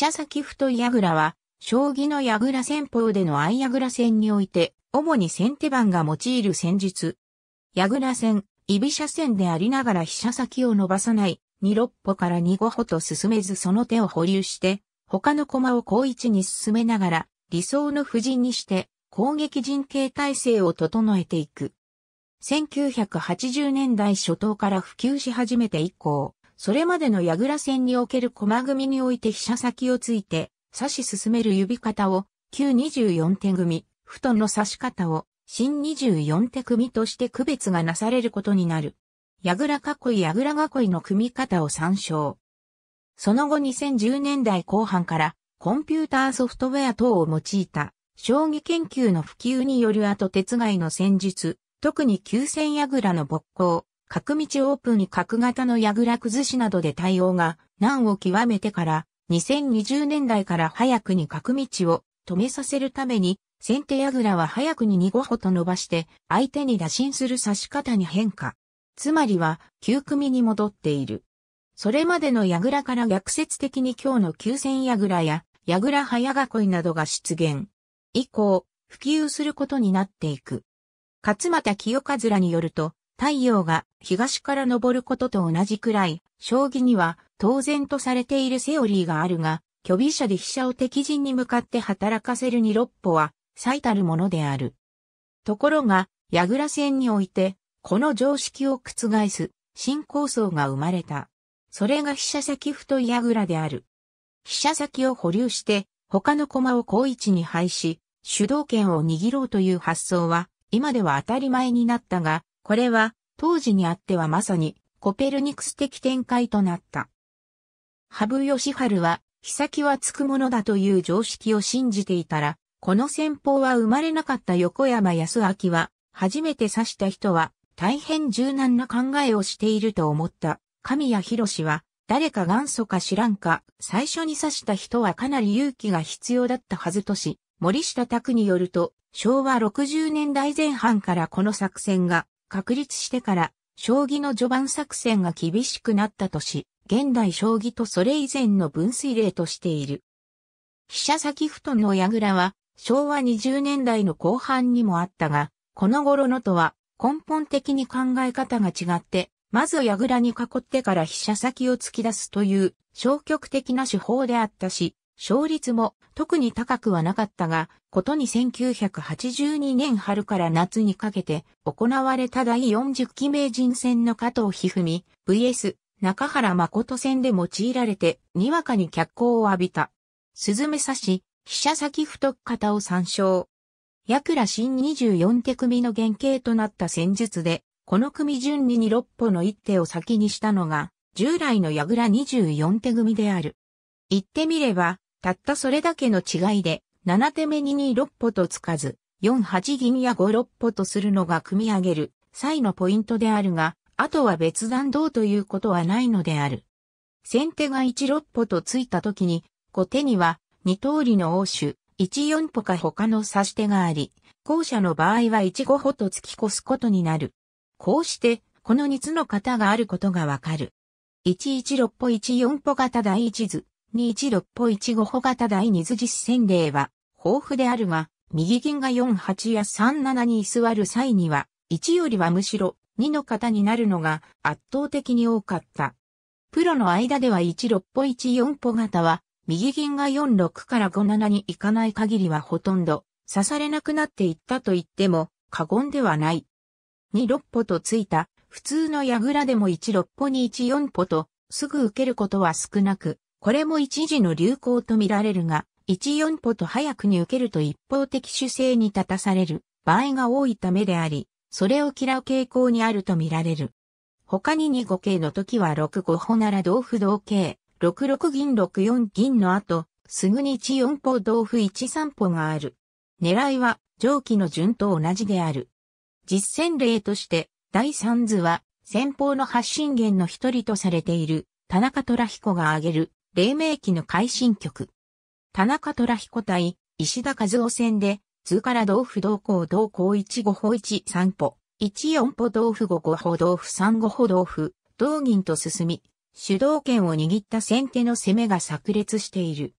飛車先太い矢倉は、将棋の矢倉戦法での相矢倉戦において、主に先手番が用いる戦術。矢倉戦、居飛車戦でありながら飛車先を伸ばさない、二六歩から2五歩と進めずその手を保留して、他の駒を高位置に進めながら、理想の布陣にして、攻撃陣形体制を整えていく。1980年代初頭から普及し始めて以降、それまでの矢倉戦における駒組みにおいて飛車先をついて、刺し進める指方を、旧24手組、布団の刺し方を、新24手組として区別がなされることになる。矢倉囲い矢倉囲いの組み方を参照。その後2010年代後半から、コンピューターソフトウェア等を用いた、将棋研究の普及による後手つがいの戦術、特に急戦矢倉の勃興、角道オープンに角型の矢倉崩しなどで対応が難を極めてから、2020年代から早くに角道を止めさせるために、先手矢倉は早くに2五歩と伸ばして、相手に打診する指し方に変化。つまりは、9組に戻っている。それまでの矢倉から逆説的に今日の急戦矢倉や、矢倉早囲いなどが出現。以降、普及することになっていく。勝又清和らによると、太陽が東から昇ることと同じくらい、将棋には当然とされているセオリーがあるが、虚微者で飛車を敵陣に向かって働かせる二六歩は最たるものである。ところが、矢倉戦において、この常識を覆す新構想が生まれた。それが飛車先太矢倉である。飛車先を保留して、他の駒を高位置に配し、主導権を握ろうという発想は、今では当たり前になったが、これは当時にあってはまさにコペルニクス的展開となった。羽生善治は、秘先はつくものだという常識を信じていたら、この戦法は生まれなかった横山康明は、初めて指した人は、大変柔軟な考えをしていると思った。神谷博士は、誰か元祖か知らんか、最初に指した人はかなり勇気が必要だったはずとし、森下卓によると、昭和60年代前半からこの作戦が確立してから、将棋の序盤作戦が厳しくなったとし、現代将棋とそれ以前の分水嶺としている。飛車先布団の倉は、昭和20年代の後半にもあったが、この頃のとは根本的に考え方が違って、まず倉に囲ってから飛車先を突き出すという消極的な手法であったし、勝率も特に高くはなかったが、ことに1982年春から夏にかけて行われた第40期名人戦の加藤一文 VS 中原誠戦で用いられて、にわかに脚光を浴びた。鈴目刺し、飛車先太っ型を参照。ヤクラ新24手組の原型となった戦術で、この組順にに6歩の一手を先にしたのが、従来の矢倉24手組である。言ってみれば、たったそれだけの違いで、7手目に2六歩とつかず、4八銀や5六歩とするのが組み上げる際のポイントであるが、あとは別段どうということはないのである。先手が1六歩とついた時に、後手には2通りの応手、1四歩か他の指し手があり、後者の場合は1五歩と突き越すことになる。こうして、この2つの型があることがわかる。116歩14歩型第1図、216歩1五歩型第二図実戦例は、豊富であるが、右銀が48や37に居座る際には、1よりはむしろ2の型になるのが圧倒的に多かった。プロの間では16歩14歩型は、右銀が46から57に行かない限りはほとんど刺されなくなっていったと言っても過言ではない。26歩とついた普通の矢倉でも16歩に14歩とすぐ受けることは少なく、これも一時の流行と見られるが、14歩と早くに受けると一方的主勢に立たされる場合が多いためであり、それを嫌う傾向にあると見られる。他に2五桂の時は6五歩なら同歩同桂、6六銀6四銀の後、すぐに1四歩同歩1三歩がある。狙いは上記の順と同じである。実践例として、第3図は先方の発信源の一人とされている田中虎彦が挙げる黎明期の改新局。田中虎彦対、石田和夫戦で、通から同歩同行同行1五歩1三歩、1四歩同歩5五歩同歩3五歩同歩、同銀と進み、主導権を握った先手の攻めが炸裂している。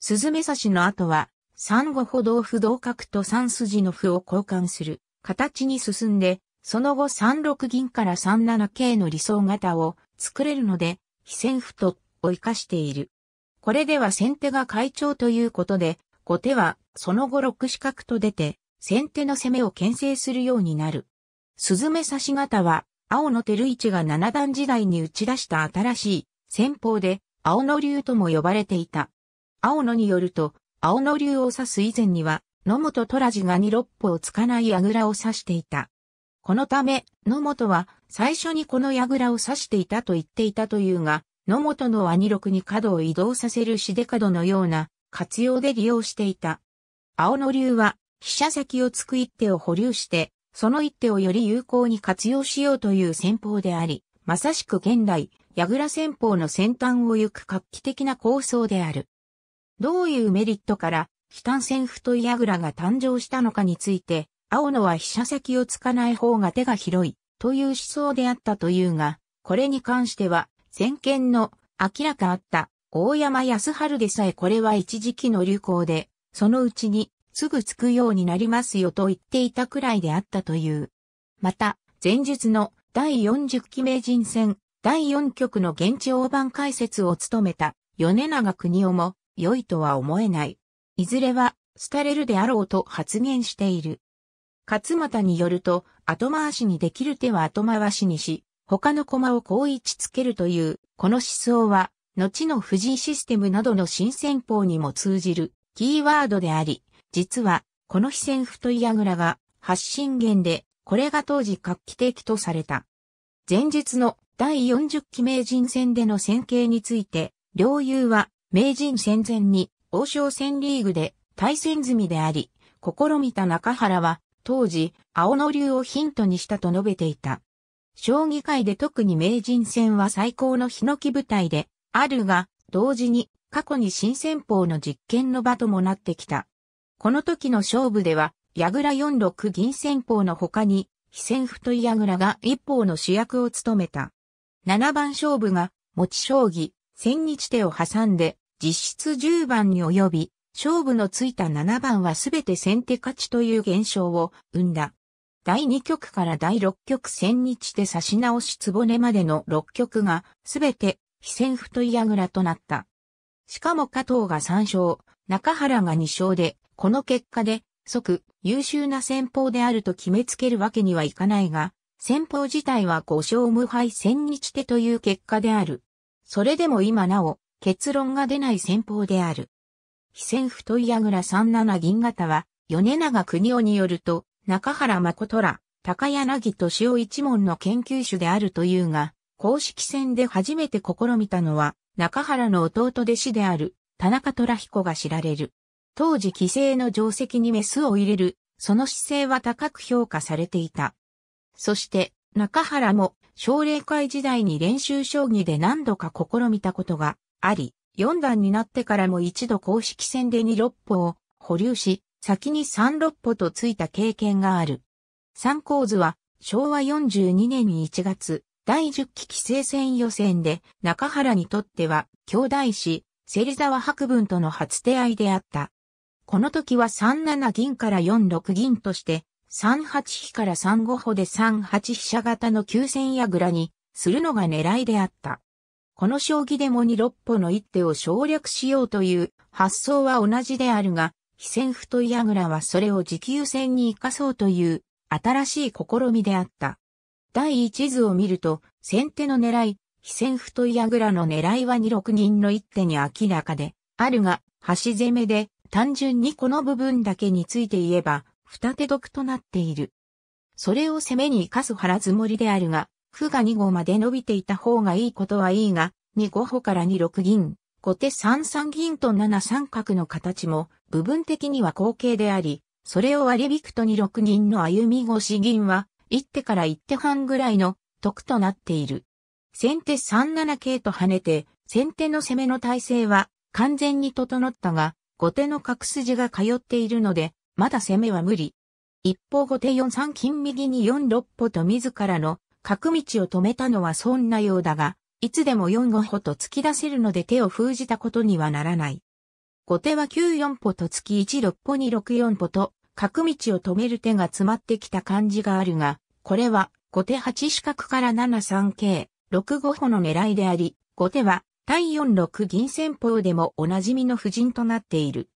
鈴目差しの後は、三五歩同歩同角と三筋の歩を交換する形に進んで、その後三六銀から三七桂の理想型を作れるので、非戦歩とを生かしている。これでは先手が会長ということで、後手はその後六四角と出て、先手の攻めを牽制するようになる。鈴目刺し方は、青野照一が七段時代に打ち出した新しい戦法で、青野竜とも呼ばれていた。青野によると、青野竜を刺す以前には、野本虎次が二六歩をつかない櫓を刺していた。このため、野本は最初にこの櫓を刺していたと言っていたというが、野本のワニ録に角を移動させるしで角のような活用で利用していた。青野流は、飛車先を突く一手を保留して、その一手をより有効に活用しようという戦法であり、まさしく現代、矢倉戦法の先端を行く画期的な構想である。どういうメリットから、北単戦太い矢倉が誕生したのかについて、青野は飛車先を突かない方が手が広い、という思想であったというが、これに関しては、先見の明らかあった大山康春でさえこれは一時期の流行で、そのうちにすぐつくようになりますよと言っていたくらいであったという。また、前述の第40期名人戦第4局の現地大盤解説を務めた米長国夫も良いとは思えない。いずれは廃れるであろうと発言している。勝又によると後回しにできる手は後回しにし、他の駒をこう位置つけるという、この思想は、後の藤井システムなどの新戦法にも通じるキーワードであり、実は、この非線太い矢倉が発信源で、これが当時画期的とされた。前述の第40期名人戦での戦型について、両友は名人戦前に王将戦リーグで対戦済みであり、試みた中原は当時青野流をヒントにしたと述べていた。将棋界で特に名人戦は最高のヒノキ舞台であるが、同時に過去に新戦法の実験の場ともなってきた。この時の勝負では、矢倉4六銀戦法の他に、非戦歩と矢倉が一方の主役を務めた。7番勝負が、持ち将棋、千日手を挟んで、実質10番に及び、勝負のついた7番はすべて先手勝ちという現象を生んだ。第2局から第6局千日手差し直しねまでの6局が、すべて、非戦不とぐ倉となった。しかも加藤が3勝、中原が2勝で、この結果で、即、優秀な戦法であると決めつけるわけにはいかないが、戦法自体は5勝無敗千日手という結果である。それでも今なお、結論が出ない戦法である。非戦不とぐ倉37銀型は、米長国夫によると、中原誠ら、高柳敏夫一門の研究主であるというが、公式戦で初めて試みたのは、中原の弟弟子である、田中虎彦が知られる。当時規制の定石にメスを入れる、その姿勢は高く評価されていた。そして、中原も、奨励会時代に練習将棋で何度か試みたことがあり、4段になってからも一度公式戦で二六歩を保留し、先に三六歩とついた経験がある。三光図は昭和42年1月、第10期規制戦予選で中原にとっては兄弟子、芹沢白文との初手合いであった。この時は3七銀から4六銀として、3八飛から3五歩で3八飛車型の急戦矢倉にするのが狙いであった。この将棋でも2六歩の一手を省略しようという発想は同じであるが、非戦不と矢倉はそれを持久戦に生かそうという新しい試みであった。第一図を見ると、先手の狙い、非戦不と矢倉の狙いは二六銀の一手に明らかで、あるが、端攻めで、単純にこの部分だけについて言えば、二手得となっている。それを攻めに生かす腹積もりであるが、九が二号まで伸びていた方がいいことはいいが、二五歩から二六銀、後手3三銀と7三角の形も部分的には後継であり、それを割り引くと2六銀の歩み越し銀は、一手から一手半ぐらいの得となっている。先手3七桂と跳ねて、先手の攻めの体勢は完全に整ったが、後手の角筋が通っているので、まだ攻めは無理。一方後手4三金右に4六歩と自らの角道を止めたのはそんなようだが、いつでも4五歩と突き出せるので手を封じたことにはならない。後手は9四歩と突き1六歩に6四歩と、角道を止める手が詰まってきた感じがあるが、これは後手8四角から7三桂、6五歩の狙いであり、後手は対4六銀戦法でもおなじみの布陣となっている。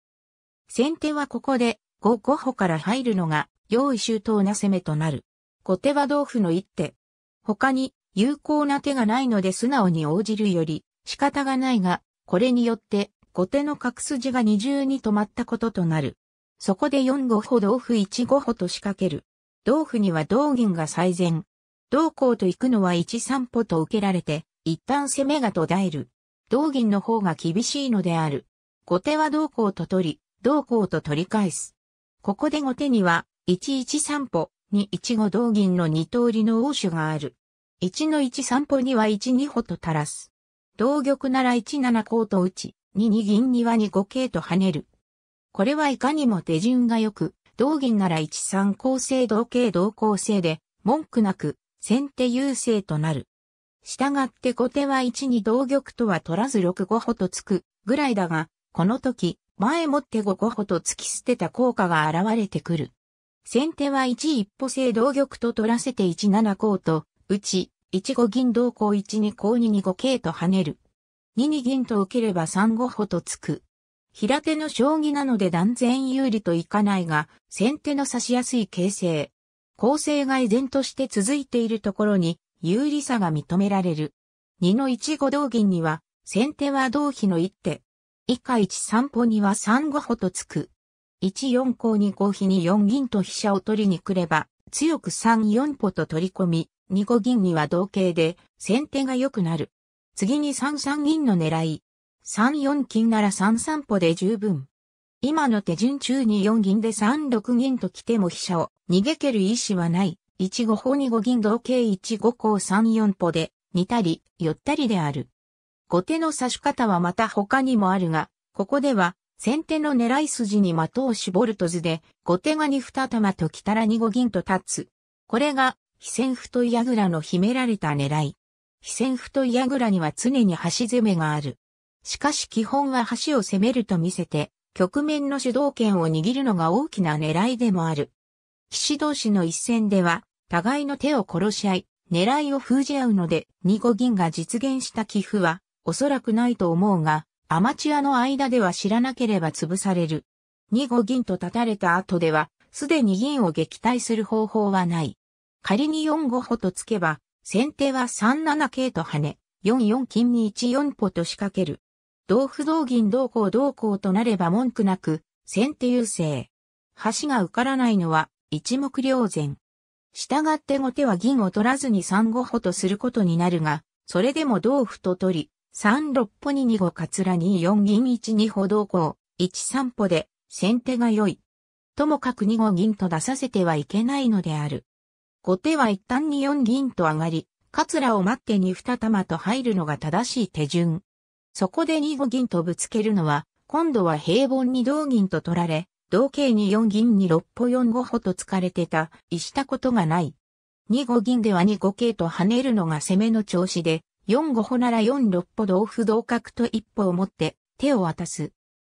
先手はここで5五歩から入るのが用意周到な攻めとなる。後手は同歩の一手。他に有効な手がないので素直に応じるより仕方がないが、これによって後手の角筋が二重に止まったこととなる。そこで4五歩同歩1五歩と仕掛ける。同歩には同銀が最善。同行と行くのは1三歩と受けられて、一旦攻めが途絶える。同銀の方が厳しいのである。後手は同行と取り、同行と取り返す。ここで後手には、1一三歩、2一五同銀の二通りの応手がある。一の一三歩には一二歩と垂らす。同玉なら一七甲と打ち、二二銀には二五桂と跳ねる。これはいかにも手順が良く、同銀なら一三構成同桂同構成で、文句なく、先手優勢となる。したがって後手は一に同玉とは取らず六五歩とつくぐらいだが、この時、前もって五五歩と突き捨てた効果が現れてくる。先手は一一歩制同玉と取らせて一七甲と、うち、一五銀同行一二行二二五桂と跳ねる。二二銀と受ければ三五歩とつく。平手の将棋なので断然有利といかないが、先手の指しやすい形勢。構成が依然として続いているところに、有利さが認められる。二の一五同銀には、先手は同飛の一手。以下一三歩には三五歩とつく。一四項二五飛に四銀と飛車を取りに来れば、強く三四歩と取り込み、二五銀には同型で、先手が良くなる。次に三三銀の狙い。三四金なら三三歩で十分。今の手順中に四銀で三六銀と来ても飛車を逃げける意思はない。一五歩二五銀同型一五項三四歩で、似たり、寄ったりである。後手の指し方はまた他にもあるが、ここでは、先手の狙い筋に的を絞ると図で、後手が二二玉と来たら二五銀と立つ。これが非戦不と倉の秘められた狙い。非戦不と倉には常に橋攻めがある。しかし基本は橋を攻めると見せて、局面の主導権を握るのが大きな狙いでもある。騎士同士の一戦では、互いの手を殺し合い、狙いを封じ合うので、二五銀が実現した寄付は、おそらくないと思うが、アマチュアの間では知らなければ潰される。二五銀と立たれた後では、すでに銀を撃退する方法はない。仮に4五歩とつけば、先手は3七桂と跳ね、4四金に1四歩と仕掛ける。同歩同銀同行同行となれば文句なく、先手優勢。橋が受からないのは一目瞭然。従って後手は銀を取らずに3五歩とすることになるが、それでも同歩と取り、3六歩に2五かつら2四銀1二歩同行、1三歩で先手が良い。ともかく2五銀と出させてはいけないのである。後手は一旦に四銀と上がり、桂を待ってに二玉と入るのが正しい手順。そこで二五銀とぶつけるのは、今度は平凡に同銀と取られ、同桂に四銀に六歩四五歩と突かれてた、いしたことがない。二五銀では二五桂と跳ねるのが攻めの調子で、四五歩なら四六歩同歩同角と一歩を持って手を渡す。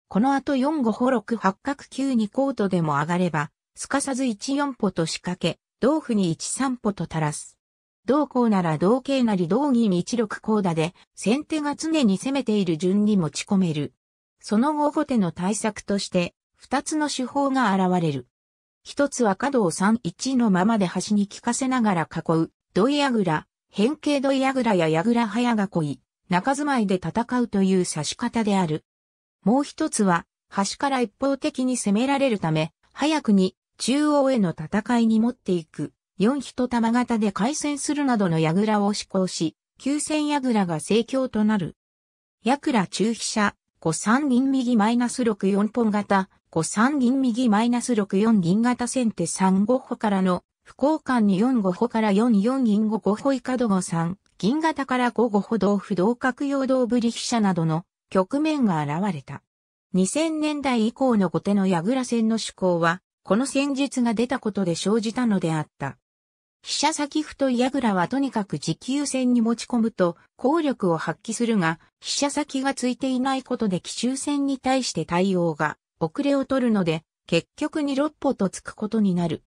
この後四五歩六八角九にコートでも上がれば、すかさず一四歩と仕掛け、同歩に一三歩と垂らす。同行なら同形なり同銀一六高打で、先手が常に攻めている順に持ち込める。その後後手の対策として、二つの手法が現れる。一つは角を三一のままで端に効かせながら囲う、土井矢倉、変形土井矢倉や矢倉早囲い、中住まいで戦うという指し方である。もう一つは、端から一方的に攻められるため、早くに中央への戦いに持っていく、4人玉型で回戦するなどの櫓を施行し、急戦櫓が盛況となる。櫓中飛車、5三銀右マイナス6四本型、5三銀右マイナス6四銀型先手3五歩からの、不交換に4五歩から4四銀五五歩以下度5三、銀型から5五歩同歩同角用同振り飛車などの局面が現れた。2000年代以降の後手の矢倉戦の手法は、この戦術が出たことで生じたのであった。飛車先歩と矢倉はとにかく持久戦に持ち込むと効力を発揮するが、飛車先がついていないことで奇襲戦に対して対応が遅れを取るので、結局に六歩とつくことになる。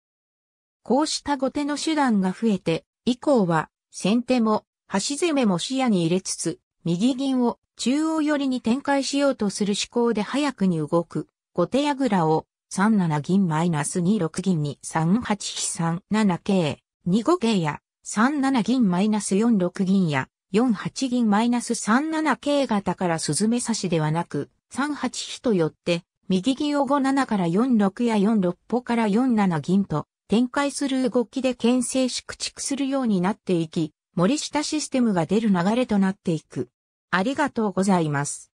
こうした後手の手段が増えて、以降は先手も端攻めも視野に入れつつ、右銀を中央寄りに展開しようとする思考で早くに動く、後手矢倉を3七銀マイナス2六銀に3八飛3七桂、2五桂や、3七銀マイナス4六銀や、4八銀マイナス3七桂型からスズメ刺しではなく、3八飛とよって、右銀を5七から4六や4六歩から4七銀と、展開する動きで牽制し駆逐するようになっていき、森下システムが出る流れとなっていく。ありがとうございます。